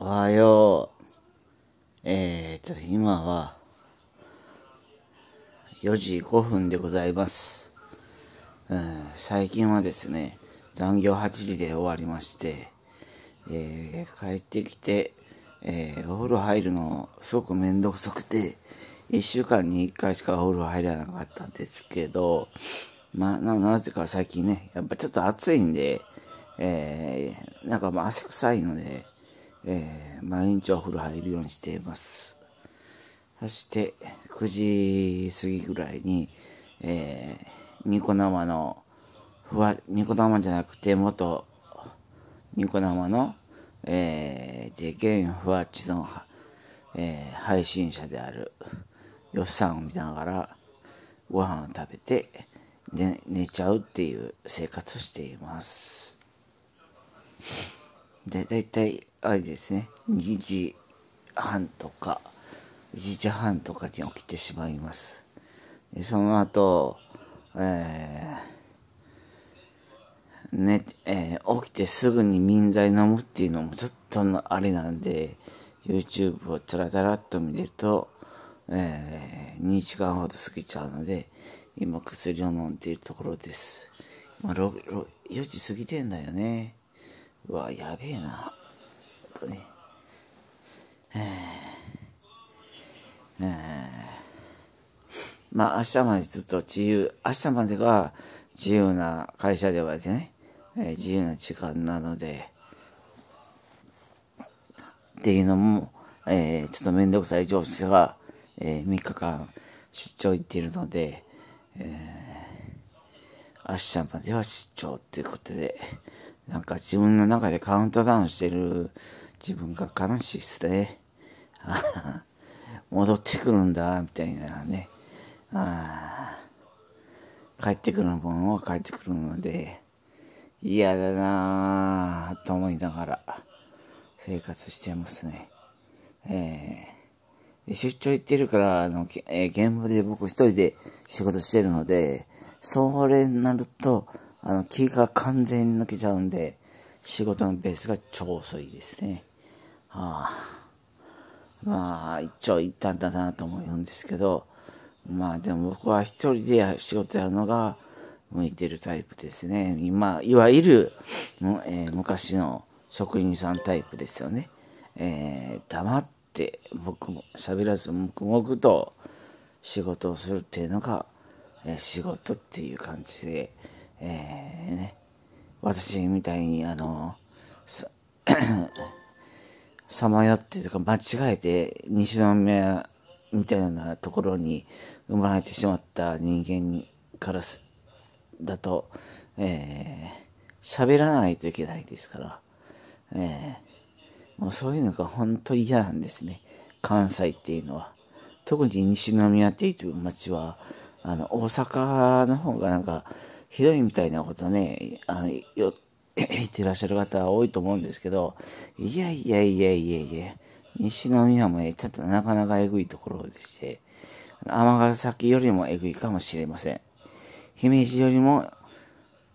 おはよう。えーと、今は、4時5分でございます。うん、最近はですね、残業8時で終わりまして、えー、帰ってきて、えー、お風呂入るのすごくめんどくさくて、1週間に1回しかお風呂入らなかったんですけど、まあ、なぜか最近ね、やっぱちょっと暑いんで、えー、なんかまあ汗臭いので、えー、毎日お風呂入るようにしています。そして、9時過ぎぐらいに、えー、ニコ生の、ふわ、ニコ生じゃなくて、元、ニコ生の、えー、で、現ふわっちの、えー、配信者である、よっさんを見ながら、ご飯を食べて、寝、寝ちゃうっていう生活をしています。で、だいたい、あれですね、2時半とか、1時半とかに起きてしまいます。でその後、えー、ね、えー、起きてすぐに民剤飲むっていうのもちょっとあれなんで、YouTube をつらつらっと見てると、えー、2時間ほど過ぎちゃうので、今薬を飲んでいるところです。ま4時過ぎてんだよね。うわ、やべえな。とね。ええまあ、明日までずっと自由、明日までが自由な会社ではですね、えー、自由な時間なので、っていうのも、えー、ちょっとめんどくさい上司が、えー、3日間出張行っているので、えー、明日までは出張ということで、なんか自分の中でカウントダウンしてる自分が悲しいっすね。戻ってくるんだ、みたいなね。あ帰ってくるものは帰ってくるので、嫌だなぁと思いながら生活してますね。えー、出張行ってるから、あの、えー、現場で僕一人で仕事してるので、それになると、あの、気が完全に抜けちゃうんで、仕事のベースが超遅いですね。はあ、まあ、一長一短だなと思うんですけど、まあでも僕は一人で仕事やるのが向いてるタイプですね。今、いわゆる、えー、昔の職員さんタイプですよね。えー、黙って僕も喋らず黙々と仕事をするっていうのが、えー、仕事っていう感じで、えー、ね、私みたいに、あの、さ、さまよってとか間違えて西宮目みたいなところに生まれてしまった人間からす、だと、え喋、ー、らないといけないですから、えー、もうそういうのが本当に嫌なんですね。関西っていうのは。特に西宮っていう町は、あの、大阪の方がなんか、ひどいみたいなことね、あの、よ、言ってらっしゃる方は多いと思うんですけど、いやいやいやいやいや、西宮もちょっとなかなかえぐいところでして、尼崎よりもえぐいかもしれません。姫路よりも、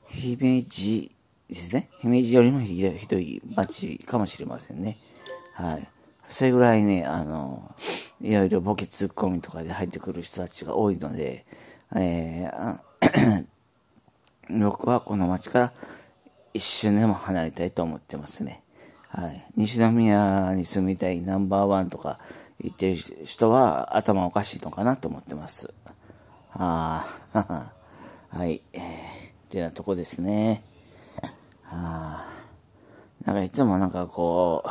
姫路ですね。姫路よりもひどい町かもしれませんね。はい。それぐらいね、あの、いろいろボケツッコミとかで入ってくる人たちが多いので、えー、僕はこの町から一瞬でも離れたいと思ってますね。はい。西宮に住みたいナンバーワンとか言ってる人は頭おかしいのかなと思ってます。ああ、はい。えー、てなとこですね。ああ。なんかいつもなんかこう、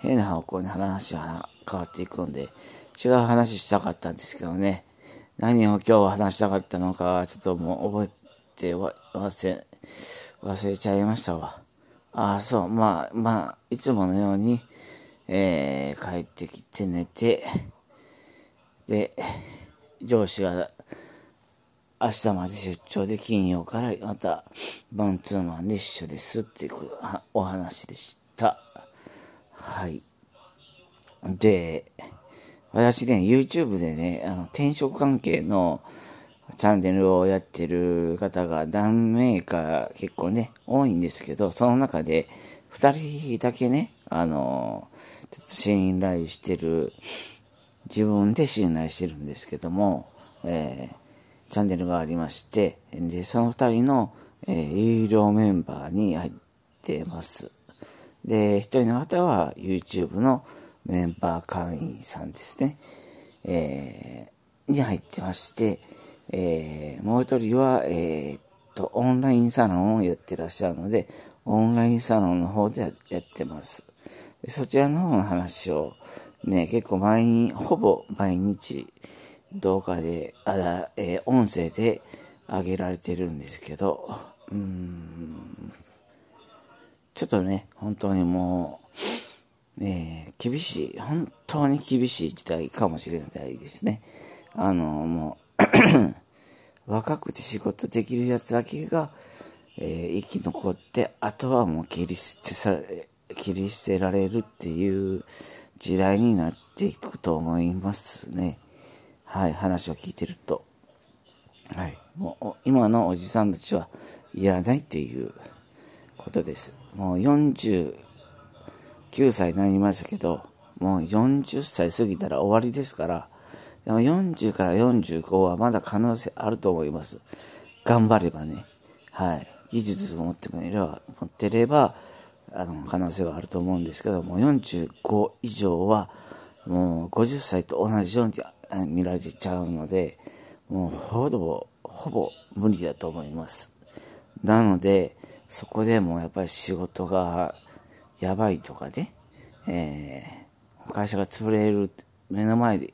変な方向に話が変わっていくんで、違う話したかったんですけどね。何を今日話したかったのか、ちょっともう覚えて、ってわ忘れ、忘れちゃいましたわ。ああ、そう、まあ、まあ、いつものように、えー、帰ってきて寝て、で、上司が、明日まで出張で金曜からまたバンツーマンで一緒ですっていうお話でした。はい。で、私ね、YouTube でね、あの転職関係の、チャンネルをやってる方が何名か結構ね、多いんですけど、その中で二人だけね、あの、信頼してる、自分で信頼してるんですけども、えー、チャンネルがありまして、で、その二人の、えー、有料メンバーに入ってます。で、一人の方は YouTube のメンバー会員さんですね、えー、に入ってまして、えー、もう一人は、えー、っと、オンラインサロンをやってらっしゃるので、オンラインサロンの方でやってます。そちらの方の話を、ね、結構毎日、ほぼ毎日、動画で、あら、えー、音声で上げられてるんですけど、うん、ちょっとね、本当にもう、ね、厳しい、本当に厳しい時代かもしれないですね。あの、もう 若くて仕事できるやつだけが、えー、生き残って、あとはもう切り捨てさ、切り捨てられるっていう時代になっていくと思いますね。はい、話を聞いてると。はい、もう今のおじさんたちはいらないっていうことです。もう49歳になりましたけど、もう40歳過ぎたら終わりですから、40から45はまだ可能性あると思います。頑張ればね。はい。技術を持ってもいれば、持ってれば、あの、可能性はあると思うんですけども、45以上は、もう50歳と同じように見られちゃうので、もうほぼ、ほぼ無理だと思います。なので、そこでもやっぱり仕事がやばいとかね、えー、会社が潰れる目の前で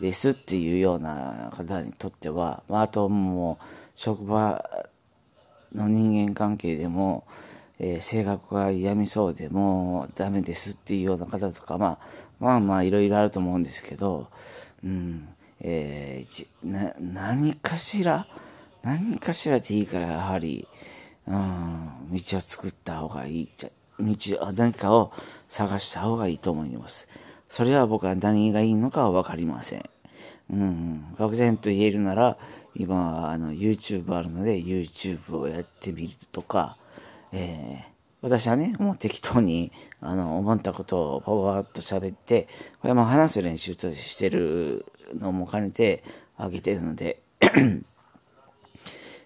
ですっていうような方にとっては、まあ、あともう職場の人間関係でも、えー、性格が嫌みそうでもうダメですっていうような方とか、まあ、まあまあいろいろあると思うんですけど、うん、えー、な、何かしら、何かしらでいいからやはり、うん、道を作った方がいい、道、何かを探した方がいいと思います。それは僕は何がいいのかはわかりません。うん、漠然と言えるなら、今、あの、YouTube あるので、YouTube をやってみるとか、えー、私はね、もう適当に、あの、思ったことをパワーっと喋って、これも話す練習としてるのも兼ねてあげてるので、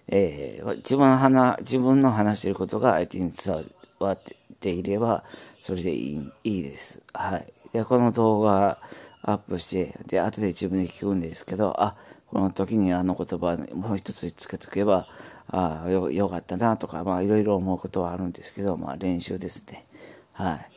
えー、自分の話、自分の話してることが相手に伝わっていれば、それでいいいいです。はい。や、この動画アップして、で、後で自分で聞くんですけど、あ、この時にあの言葉もう一つつけとけば、あよよかったなとか、まあいろいろ思うことはあるんですけど、まあ練習ですね。はい。